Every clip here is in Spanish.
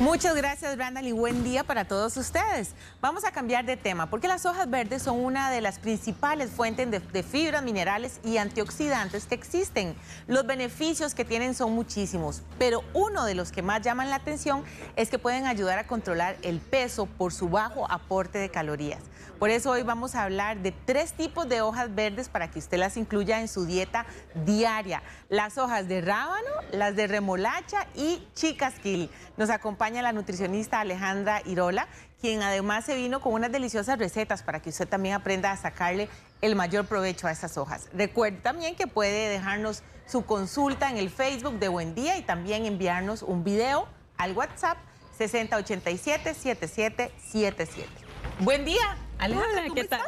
Muchas gracias, Randall, y buen día para todos ustedes. Vamos a cambiar de tema, porque las hojas verdes son una de las principales fuentes de, de, fibras, minerales y antioxidantes que existen. Los beneficios que tienen son muchísimos, pero uno de los que más llaman la atención es que pueden ayudar a controlar el peso por su bajo aporte de calorías. Por eso hoy vamos a hablar de tres tipos de hojas verdes para que usted las incluya en su dieta diaria. Las hojas de rábano, las de remolacha y chicasquil. Nos acompaña la nutricionista Alejandra Irola, quien además se vino con unas deliciosas recetas para que usted también aprenda a sacarle el mayor provecho a esas hojas. Recuerde también que puede dejarnos su consulta en el Facebook de Buen Día y también enviarnos un video al WhatsApp 6087-7777. Buen día. Alejandra, ¿qué tal?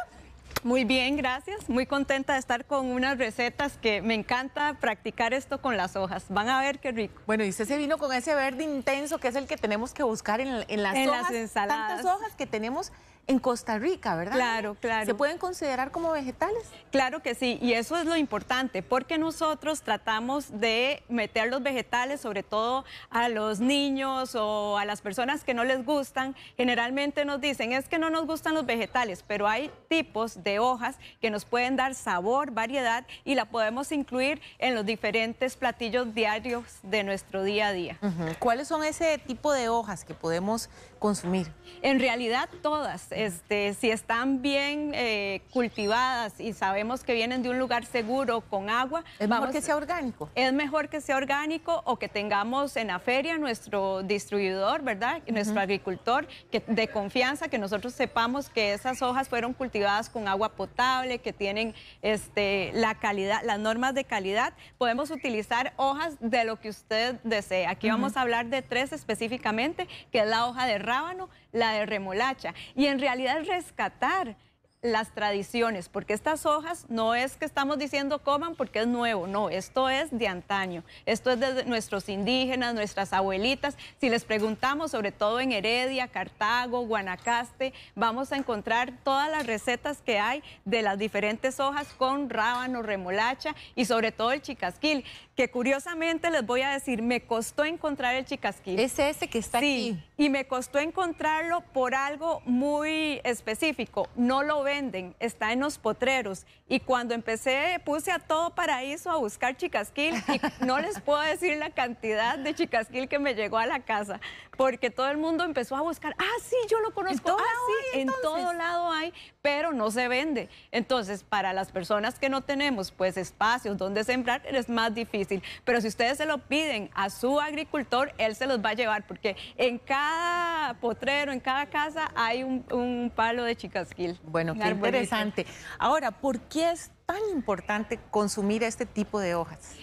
Muy bien, gracias. Muy contenta de estar con unas recetas que me encanta practicar esto con las hojas. Van a ver qué rico. Bueno, y ese se vino con ese verde intenso que es el que tenemos que buscar en, las en Las ensaladas. Tantas hojas que tenemos en Costa Rica, ¿verdad? Claro, claro. ¿Se pueden considerar como vegetales? Claro que sí, y eso es lo importante, porque nosotros tratamos de meter los vegetales, sobre todo a los niños o a las personas que no les gustan. Generalmente nos dicen, es que no nos gustan los vegetales, pero hay tipos de hojas que nos pueden dar sabor, variedad, y la podemos incluir en los diferentes platillos diarios de nuestro día a día. ¿Cuáles son ese tipo de hojas que podemos consumir? En realidad todas, este, si están bien eh, cultivadas y sabemos que vienen de un lugar seguro con agua, es mejor que sea orgánico. Es mejor que sea orgánico o que tengamos en la feria nuestro distribuidor, ¿verdad? Nuestro agricultor que, de confianza, que nosotros sepamos que esas hojas fueron cultivadas con agua potable, que tienen este, la calidad, las normas de calidad. Podemos utilizar hojas de lo que usted desee. Aquí vamos a hablar de tres específicamente, que es la hoja de rábano, la de remolacha. Y en realidad rescatar las tradiciones, porque estas hojas no es que estamos diciendo coman porque es nuevo, no, esto es de antaño, esto es de nuestros indígenas, nuestras abuelitas, si les preguntamos sobre todo en Heredia, Cartago, Guanacaste, vamos a encontrar todas las recetas que hay de las diferentes hojas con rábano, remolacha y sobre todo el chicasquil que curiosamente les voy a decir, me costó encontrar el chicasquil. Es ese que está sí, aquí. Y me costó encontrarlo por algo muy específico. No lo venden, está en los potreros. Y cuando empecé, puse a todo paraíso a buscar chicasquil y no les puedo decir la cantidad de chicasquil que me llegó a la casa, porque todo el mundo empezó a buscar, ah, sí, yo lo conozco, ah, sí, en todo lado hay, pero no se vende. Entonces, para las personas que no tenemos pues espacios donde sembrar, es más difícil pero si ustedes se lo piden a su agricultor, él se los va a llevar, porque en cada potrero, en cada casa hay un, palo de chicasquil. Bueno, qué interesante. Ahora, ¿por qué es tan importante consumir este tipo de hojas?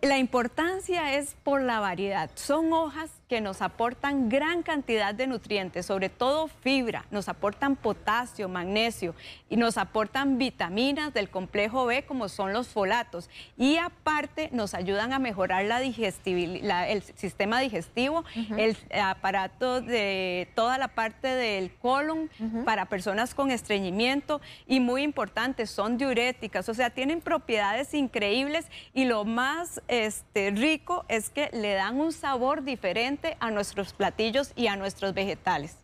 La importancia es por la variedad. Son hojas que nos aportan gran cantidad de nutrientes, sobre todo fibra, nos aportan potasio, magnesio y nos aportan vitaminas del complejo B como son los folatos y aparte nos ayudan a mejorar la el sistema digestivo, el aparato de toda la parte del colon para personas con estreñimiento y muy importante, son diuréticas, o sea, tienen propiedades increíbles y lo más este, rico es que le dan un sabor diferente a nuestros platillos y a nuestros vegetales.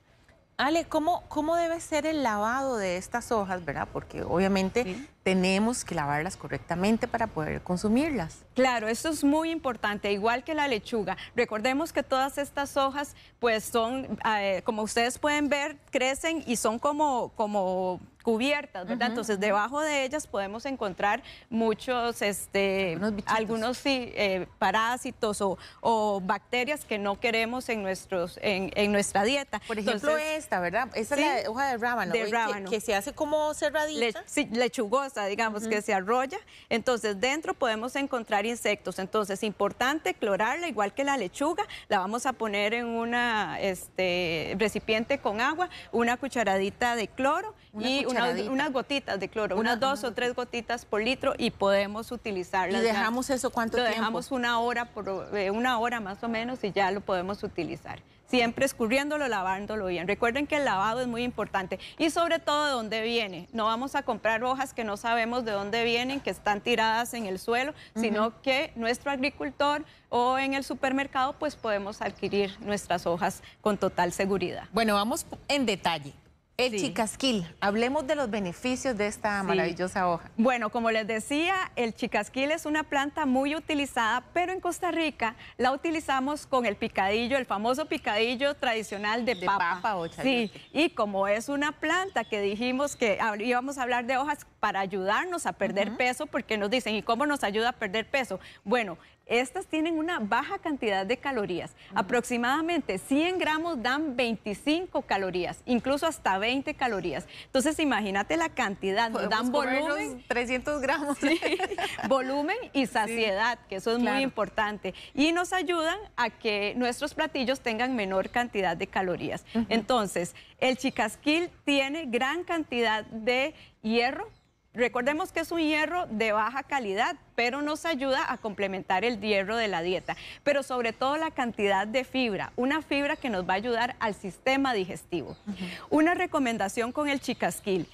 Ale, ¿cómo, ¿cómo debe ser el lavado de estas hojas, verdad? Porque obviamente tenemos que lavarlas correctamente para poder consumirlas. Claro, eso es muy importante, igual que la lechuga. Recordemos que todas estas hojas, pues son, eh, como ustedes pueden ver, crecen y son como, como cubiertas, ¿verdad? Entonces, debajo de ellas podemos encontrar muchos, este, algunos, sí, eh, parásitos o, bacterias que no queremos en, nuestros, en, nuestra dieta. Por ejemplo, esta, ¿verdad? Esta es la hoja de rábano. De rábano. Que, se hace como cerradita. lechugosa, digamos, que se arrolla. Entonces, dentro podemos encontrar insectos. Entonces, importante clorarla, igual que la lechuga, la vamos a poner en una este, recipiente con agua, una cucharadita de cloro y unas, gotitas de cloro, unas dos o tres gotitas por litro y podemos utilizarla. ¿Y dejamos eso cuánto lo dejamos una hora, por, eh, una hora más o menos y ya lo podemos utilizar siempre escurriéndolo, lavándolo bien. Recuerden que el lavado es muy importante y sobre todo de dónde viene. No vamos a comprar hojas que no sabemos de dónde vienen, que están tiradas en el suelo, sino que nuestro agricultor o en el supermercado pues podemos adquirir nuestras hojas con total seguridad. Bueno, vamos en detalle. El chicasquil, hablemos de los beneficios de esta maravillosa hoja. Bueno, como les decía, el chicasquil es una planta muy utilizada, pero en Costa Rica la utilizamos con el picadillo, el famoso picadillo tradicional de, papa. sí, y como es una planta que dijimos que íbamos a hablar de hojas para ayudarnos a perder peso, porque nos dicen, ¿y cómo nos ayuda a perder peso? Bueno, estas tienen una baja cantidad de calorías. Aproximadamente 100 gramos dan 25 calorías, incluso hasta 20 calorías. Entonces, imagínate la cantidad. dan volumen. 300 gramos. Sí, volumen y saciedad, que eso es muy importante. Y nos ayudan a que nuestros platillos tengan menor cantidad de calorías. Entonces, el chicasquil tiene gran cantidad de hierro. Recordemos que es un hierro de baja calidad, pero nos ayuda a complementar el hierro de la dieta, pero sobre todo la cantidad de fibra, una fibra que nos va a ayudar al sistema digestivo. Una recomendación con el chicasquil.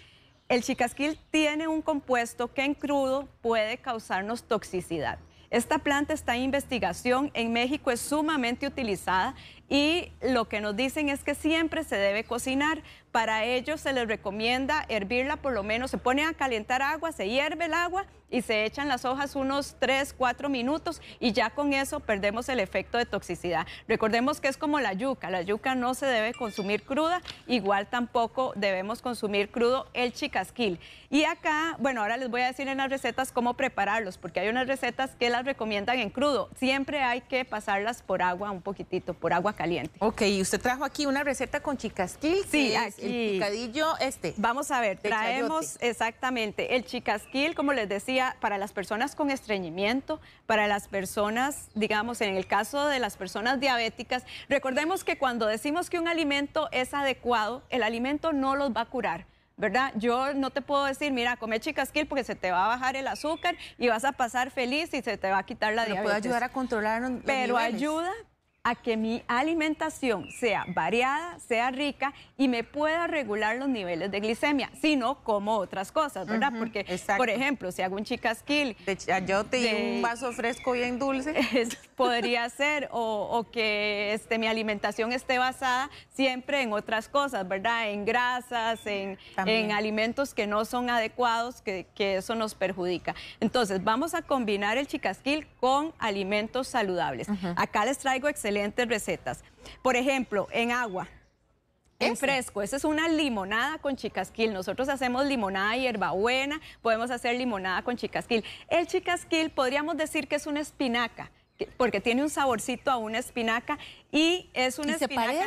El chicasquil tiene un compuesto que en crudo puede causarnos toxicidad. Esta planta está en investigación, en México es sumamente utilizada, y lo que nos dicen es que siempre se debe cocinar. Para ello se les recomienda hervirla por lo menos, se pone a calentar agua, se hierve el agua y se echan las hojas unos 3, 4 minutos y ya con eso perdemos el efecto de toxicidad. Recordemos que es como la yuca, la yuca no se debe consumir cruda, igual tampoco debemos consumir crudo el chicasquil. Y acá, bueno, ahora les voy a decir en las recetas cómo prepararlos, porque hay unas recetas que las recomiendan en crudo, siempre hay que pasarlas por agua un poquitito, por agua caliente. Ok, y usted trajo aquí una receta con chicasquil. Sí, el picadillo este. Vamos a ver, traemos exactamente el chicasquil, como les decía, para las personas con estreñimiento, para las personas, digamos, en el caso de las personas diabéticas. Recordemos que cuando decimos que un alimento es adecuado, el alimento no los va a curar. ¿verdad? Yo no te puedo decir, mira, come chicasquil porque se te va a bajar el azúcar y vas a pasar feliz y se te va a quitar la pero Puede ayudar a controlar Pero ayuda, a que mi alimentación sea variada, sea rica y me pueda regular los niveles de glicemia, sino como otras cosas, ¿verdad? Porque, por ejemplo, si hago un chicasquil... De chayote un vaso fresco bien dulce. podría ser, o, que este, mi alimentación esté basada siempre en otras cosas, ¿verdad? En grasas, en, alimentos que no son adecuados, que, eso nos perjudica. Entonces, vamos a combinar el chicasquil con alimentos saludables. Acá les traigo excelentes excelentes recetas. Por ejemplo, en agua, en fresco, esa es una limonada con chicasquil. Nosotros hacemos limonada y hierbabuena, podemos hacer limonada con chicasquil. El chicasquil podríamos decir que es una espinaca, porque tiene un saborcito a una espinaca y es una espinaca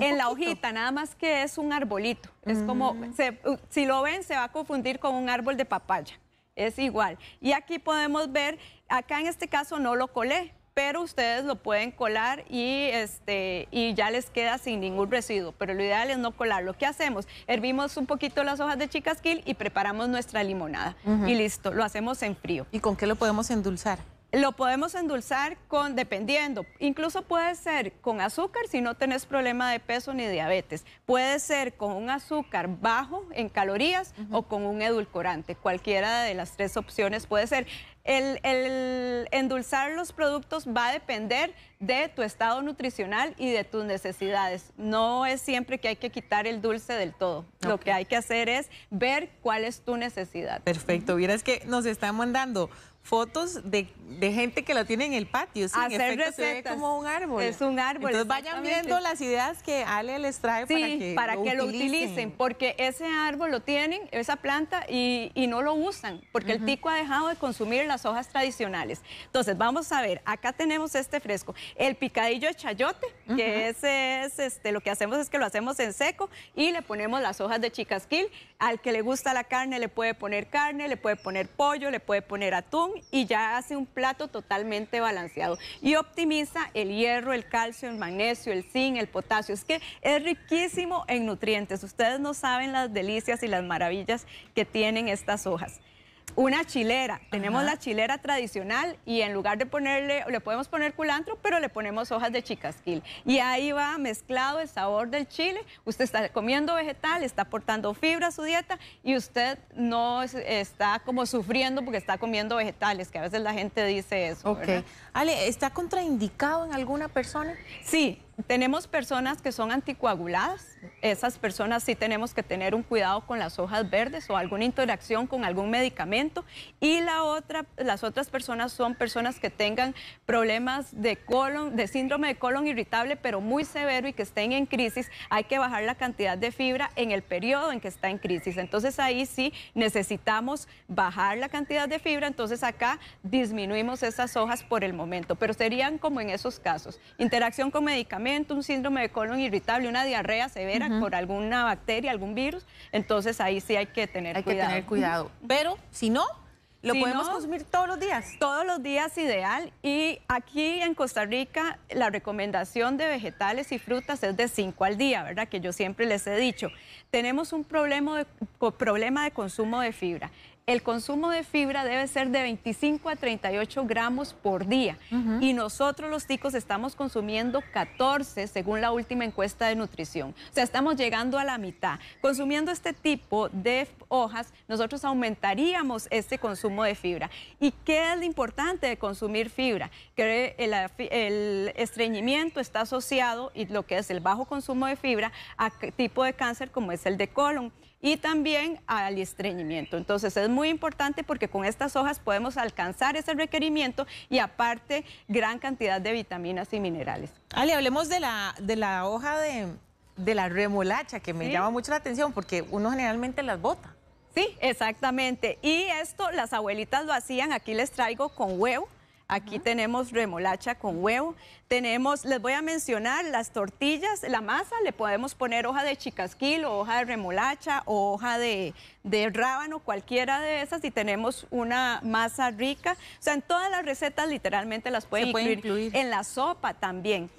en la hojita, nada más que es un arbolito. Es como, mm. uh, si lo ven, se va a confundir con un árbol de papaya. Es igual. Y aquí podemos ver, acá en este caso no lo colé, pero ustedes lo pueden colar y, este, y ya les queda sin ningún residuo, pero lo ideal es no colarlo. ¿Qué hacemos? Hervimos un poquito las hojas de chicasquil y preparamos nuestra limonada y listo, lo hacemos en frío. ¿Y con qué lo podemos endulzar? Lo podemos endulzar con, dependiendo, incluso puede ser con azúcar si no tenés problema de peso ni diabetes. Puede ser con un azúcar bajo en calorías o con un edulcorante. Cualquiera de las tres opciones puede ser. El, endulzar los productos va a depender de tu estado nutricional y de tus necesidades. No es siempre que hay que quitar el dulce del todo. Lo que hay que hacer es ver cuál es tu necesidad. Perfecto. Mira, es que nos están mandando fotos de, gente que lo tiene en el patio. Hacer efecto, como un árbol. Es un árbol. Entonces vayan viendo las ideas que Ale les trae para que, lo, utilicen. Porque ese árbol lo tienen, esa planta, y, no lo usan, porque el tico ha dejado de consumir las hojas tradicionales. Entonces, vamos a ver, acá tenemos este fresco el picadillo de chayote, que es este, lo que hacemos es que lo hacemos en seco y le ponemos las hojas de chicasquil. Al que le gusta la carne le puede poner carne, le puede poner pollo, le puede poner atún y ya hace un plato totalmente balanceado. Y optimiza el hierro, el calcio, el magnesio, el zinc, el potasio. Es que es riquísimo en nutrientes. Ustedes no saben las delicias y las maravillas que tienen estas hojas una chilera. Tenemos la chilera tradicional y en lugar de ponerle, le podemos poner culantro, pero le ponemos hojas de chicasquil. Y ahí va mezclado el sabor del chile. Usted está comiendo vegetal, está aportando fibra a su dieta y usted no está como sufriendo porque está comiendo vegetales, que a veces la gente dice eso. Ok. Ale, ¿está contraindicado en alguna persona? Sí, tenemos personas que son anticoaguladas. Esas personas sí tenemos que tener un cuidado con las hojas verdes o alguna interacción con algún medicamento. Y la otra, las otras personas son personas que tengan problemas de colon, de síndrome de colon irritable, pero muy severo y que estén en crisis. Hay que bajar la cantidad de fibra en el periodo en que está en crisis. Entonces ahí sí necesitamos bajar la cantidad de fibra. Entonces acá disminuimos esas hojas por el momento, pero serían como en esos casos. Interacción con medicamentos un síndrome de colon irritable, una diarrea severa por alguna bacteria, algún virus, entonces ahí sí hay que tener cuidado. que tener cuidado. Pero si no, ¿Lo podemos consumir todos los días? Todos los días ideal. Y aquí en Costa Rica la recomendación de vegetales y frutas es de 5 al día, ¿verdad? Que yo siempre les he dicho. Tenemos un problema de, problema de consumo de fibra el consumo de fibra debe ser de 25 a 38 gramos por día. Y nosotros los ticos estamos consumiendo 14 según la última encuesta de nutrición. O sea, estamos llegando a la mitad. Consumiendo este tipo de hojas, nosotros aumentaríamos este consumo de fibra. ¿Y qué es lo importante de consumir fibra? Que el, el estreñimiento está asociado y lo que es el bajo consumo de fibra a tipo de cáncer como es el de colon y también al estreñimiento. Entonces es muy importante porque con estas hojas podemos alcanzar ese requerimiento y aparte gran cantidad de vitaminas y minerales. Ale, hablemos de la, de la hoja de, la remolacha que me llama mucho la atención porque uno generalmente las bota. Sí, exactamente. Y esto las abuelitas lo hacían, aquí les traigo con huevo. Aquí tenemos remolacha con huevo. Tenemos, les voy a mencionar las tortillas, la masa, le podemos poner hoja de chicasquil o hoja de remolacha o hoja de, rábano, cualquiera de esas, y tenemos una masa rica. O sea, en todas las recetas literalmente las pueden incluir. En la sopa también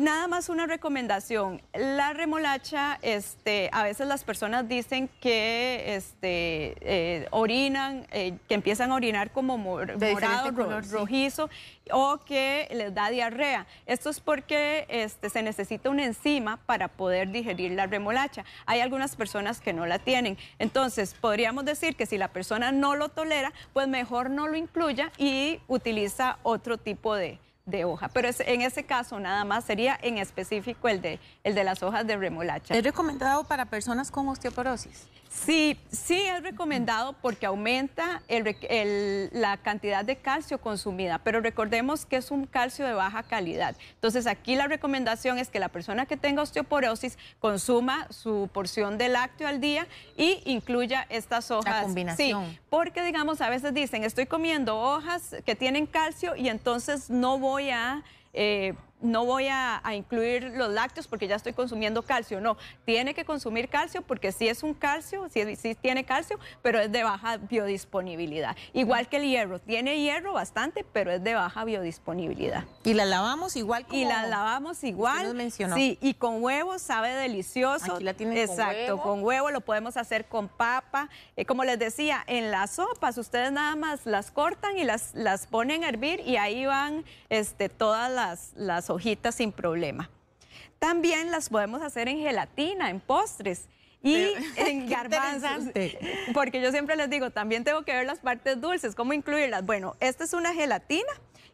nada más una recomendación. La remolacha, este, a veces las personas dicen que este, eh, orinan, eh, que empiezan a orinar como morado, rojizo, o que les da diarrea. Esto es porque este, se necesita una enzima para poder digerir la remolacha. Hay algunas personas que no la tienen. Entonces, podríamos decir que si la persona no lo tolera, pues mejor no lo incluya y utiliza otro tipo de de hoja. Pero en ese caso nada más sería en específico el de, el de las hojas de remolacha. ¿Es recomendado para personas con osteoporosis? Sí, sí es recomendado porque aumenta la cantidad de calcio consumida, pero recordemos que es un calcio de baja calidad. Entonces aquí la recomendación es que la persona que tenga osteoporosis consuma su porción de lácteo al día y incluya estas hojas. La combinación. Sí, porque digamos, a veces dicen, estoy comiendo hojas que tienen calcio y entonces no voy voy a eh, no voy a, incluir los lácteos porque ya estoy consumiendo calcio. No, tiene que consumir calcio porque sí es un calcio, sí, tiene calcio, pero es de baja biodisponibilidad. Igual que el hierro, tiene hierro bastante, pero es de baja biodisponibilidad. Y la lavamos igual Y la lavamos igual. Sí, y con huevo sabe delicioso. la Exacto, con huevo. lo podemos hacer con papa. Eh, como les decía, en las sopas ustedes nada más las cortan y las, las ponen a hervir y ahí van este, todas las, las hojitas sin problema. También las podemos hacer en gelatina, en postres y en garbanzos. Porque yo siempre les digo, también tengo que ver las partes dulces, cómo incluirlas. Bueno, esta es una gelatina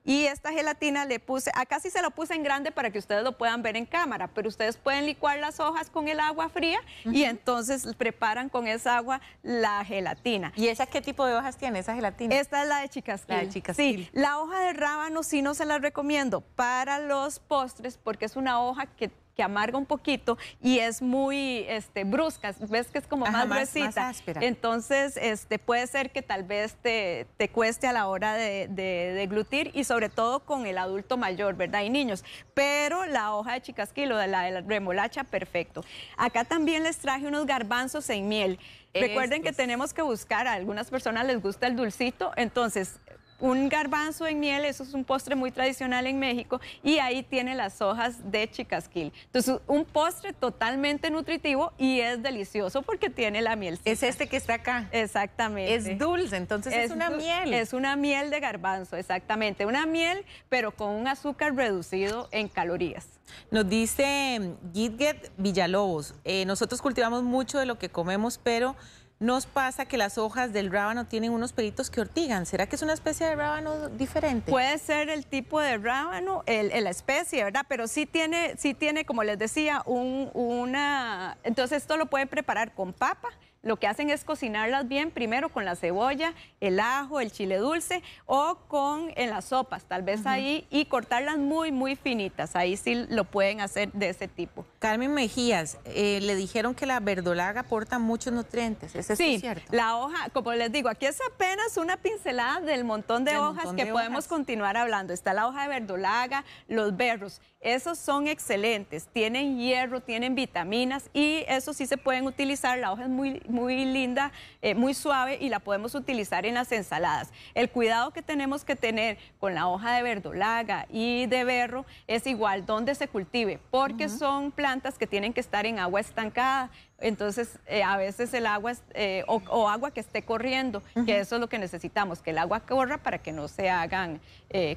y esta gelatina le puse, acá sí se lo puse en grande para que ustedes lo puedan ver en cámara, pero ustedes pueden licuar las hojas con el agua fría y entonces preparan con esa agua la gelatina. ¿Y esa qué tipo de hojas tiene esa gelatina? Esta es la de chicas. La de Sí, la hoja de rábano sí no se la recomiendo para los postres porque es una hoja que que amarga un poquito y es muy este, brusca, ves que es como más, gruesita. Entonces, este, puede ser que tal vez te, te cueste a la hora de, de, glutir y sobre todo con el adulto mayor, ¿verdad? Y niños. Pero la hoja de chicasquilo, de la de remolacha, perfecto. Acá también les traje unos garbanzos en miel. Recuerden que tenemos que buscar, a algunas personas les gusta el dulcito, entonces un garbanzo en miel, eso es un postre muy tradicional en México, y ahí tiene las hojas de chicasquil. Entonces, un postre totalmente nutritivo y es delicioso porque tiene la miel. Es este que está acá. Exactamente. Es dulce, entonces es, una miel. Es una miel de garbanzo, exactamente. Una miel, pero con un azúcar reducido en calorías. Nos dice Gidget Villalobos, eh, nosotros cultivamos mucho de lo que comemos, pero nos pasa que las hojas del rábano tienen unos pelitos que ortigan. ¿Será que es una especie de rábano diferente? Puede ser el tipo de rábano, el, la especie, ¿verdad? Pero sí tiene, sí tiene como les decía, una... Entonces esto lo pueden preparar con papa lo que hacen es cocinarlas bien, primero con la cebolla, el ajo, el chile dulce o con en las sopas, tal vez ahí, y cortarlas muy, muy finitas. Ahí sí lo pueden hacer de ese tipo. Carmen Mejías, eh, le dijeron que la verdolaga aporta muchos nutrientes, ¿es eso sí, la hoja, como les digo, aquí es apenas una pincelada del montón de hojas que podemos continuar hablando. Está la hoja de verdolaga, los berros, esos son excelentes, tienen hierro, tienen vitaminas y eso sí se pueden utilizar, la hoja es muy muy linda, eh, muy suave y la podemos utilizar en las ensaladas. El cuidado que tenemos que tener con la hoja de verdolaga y de berro es igual donde se cultive, porque son plantas que tienen que estar en agua estancada, entonces, eh, a veces el agua eh, o, agua que esté corriendo, que eso es lo que necesitamos, que el agua corra para que no se hagan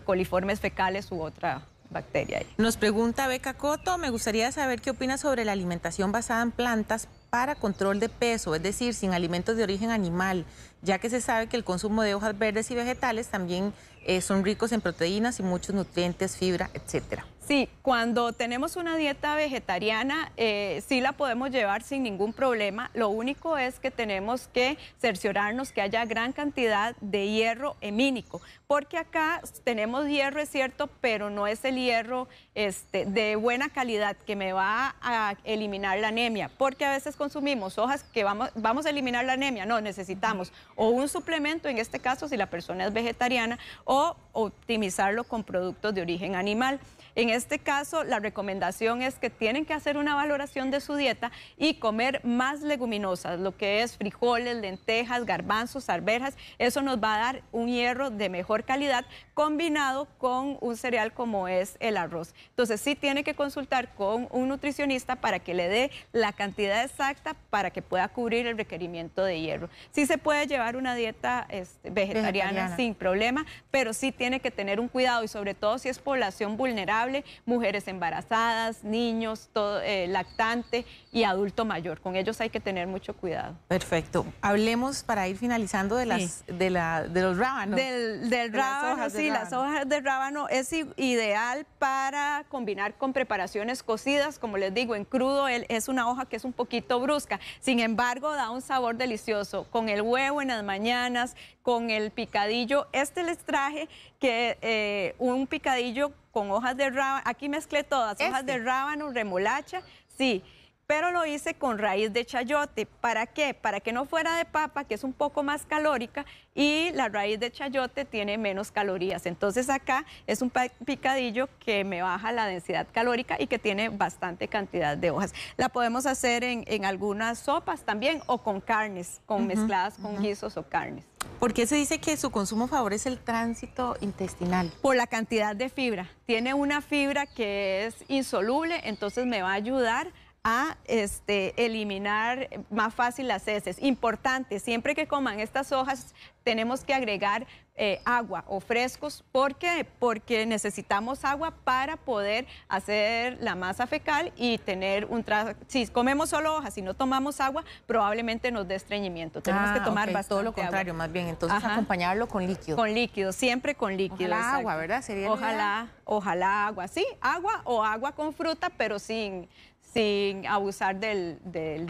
coliformes fecales u otra bacteria. Nos pregunta Beca Coto, me gustaría saber qué opinas sobre la alimentación basada en plantas para control de peso, es decir, sin alimentos de origen animal, ya que se sabe que el consumo de hojas verdes y vegetales también eh, son ricos en proteínas y muchos nutrientes, fibra, etcétera. Sí, cuando tenemos una dieta vegetariana, eh, sí la podemos llevar sin ningún problema. Lo único es que tenemos que cerciorarnos que haya gran cantidad de hierro hemínico, porque acá tenemos hierro, es cierto, pero no es el hierro este, de buena calidad que me va a eliminar la anemia, porque a veces consumimos hojas que vamos, vamos a eliminar la anemia, no, necesitamos o un suplemento, en este caso si la persona es vegetariana, o optimizarlo con productos de origen animal. En este caso, la recomendación es que tienen que hacer una valoración de su dieta y comer más leguminosas, lo que es frijoles, lentejas, garbanzos, arvejas. Eso nos va a dar un hierro de mejor calidad combinado con un cereal como es el arroz. Entonces, sí tiene que consultar con un nutricionista para que le dé la cantidad exacta para que pueda cubrir el requerimiento de hierro. Sí se puede llevar una dieta este, vegetariana sin problema, pero sí tiene que tener un cuidado y sobre todo si es población vulnerable mujeres embarazadas, niños, todo, eh, lactante y adulto mayor. Con ellos hay que tener mucho cuidado. Perfecto. Hablemos para ir finalizando de las de, la, los rábanos. Del, rábano, las sí, de las hojas de rábano es ideal para combinar con preparaciones cocidas, como les digo, en crudo es una hoja que es un poquito brusca, sin embargo da un sabor delicioso, con el huevo en las mañanas, con el picadillo. Este les traje que eh, un picadillo con hojas de rábano, aquí mezclé todas, hojas de este. rábano, remolacha, sí pero lo hice con raíz de chayote. ¿Para qué? Para que no fuera de papa, que es un poco más calórica, y la raíz de chayote tiene menos calorías. Entonces acá es un picadillo que me baja la densidad calórica y que tiene bastante cantidad de hojas. La podemos hacer en, algunas sopas también o con carnes, con mezcladas con guisos o carnes. ¿Por qué se dice que su consumo favorece el tránsito intestinal? Por la cantidad de fibra. Tiene una fibra que es insoluble, entonces me va a ayudar a este, eliminar más fácil las heces. Importante, siempre que coman estas hojas tenemos que agregar eh, agua o frescos. ¿Por qué? Porque necesitamos agua para poder hacer la masa fecal y tener un trato... Si comemos solo hojas y no tomamos agua, probablemente nos dé estreñimiento. Tenemos que ah, tomar Todo lo contrario, más bien. Entonces, acompañarlo con líquido. Con líquido, siempre con líquido. Ojalá agua, ¿verdad? Sería ojalá, ojalá agua. Sí, agua o agua con fruta, pero sin sin abusar del,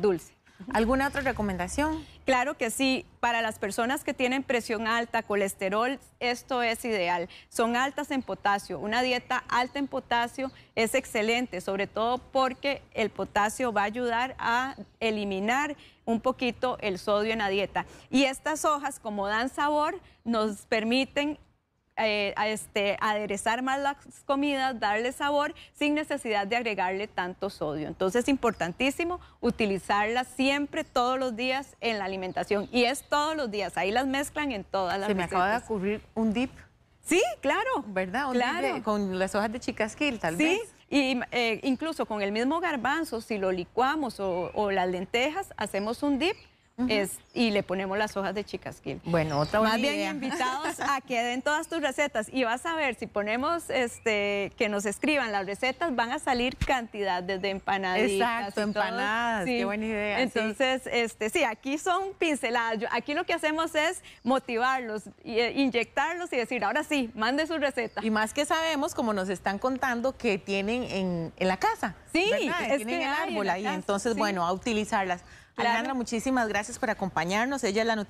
dulce. ¿Alguna otra recomendación? Claro que sí. Para las personas que tienen presión alta, colesterol, esto es ideal. Son altas en potasio. Una dieta alta en potasio es excelente, sobre todo porque el potasio va a ayudar a eliminar un poquito el sodio en la dieta. Y estas hojas, como dan sabor, nos permiten eh, a este, aderezar más las comidas, darle sabor sin necesidad de agregarle tanto sodio. Entonces es importantísimo utilizarlas siempre, todos los días en la alimentación. Y es todos los días, ahí las mezclan en todas las Se me acaba de cubrir un dip. Sí, claro. ¿Verdad? claro. con las hojas de chicasquil, tal vez. y eh, incluso con el mismo garbanzo, si lo licuamos o, las lentejas, hacemos un dip y le ponemos las hojas de chicasquil. Bueno, otra Más bien invitados a que den todas tus recetas y vas a ver si ponemos este que nos escriban las recetas van a salir cantidad de empanaditas. Exacto, empanadas, qué buena idea. Entonces, sí. este sí, aquí son pinceladas. aquí lo que hacemos es motivarlos, eh, inyectarlos y decir, ahora sí, mande su receta. Y más que sabemos, como nos están contando, que tienen en, la casa. Sí, es tienen el árbol ahí. entonces, bueno, a utilizarlas. Alejandra, muchísimas gracias por acompañarnos. Ella es la,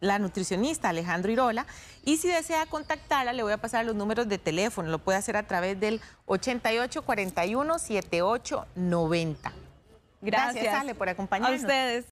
la nutricionista Alejandro Irola. Y si desea contactarla, le voy a pasar los números de teléfono. Lo puede hacer a través del 8841-7890. Gracias. gracias, Ale, por acompañarnos. A ustedes.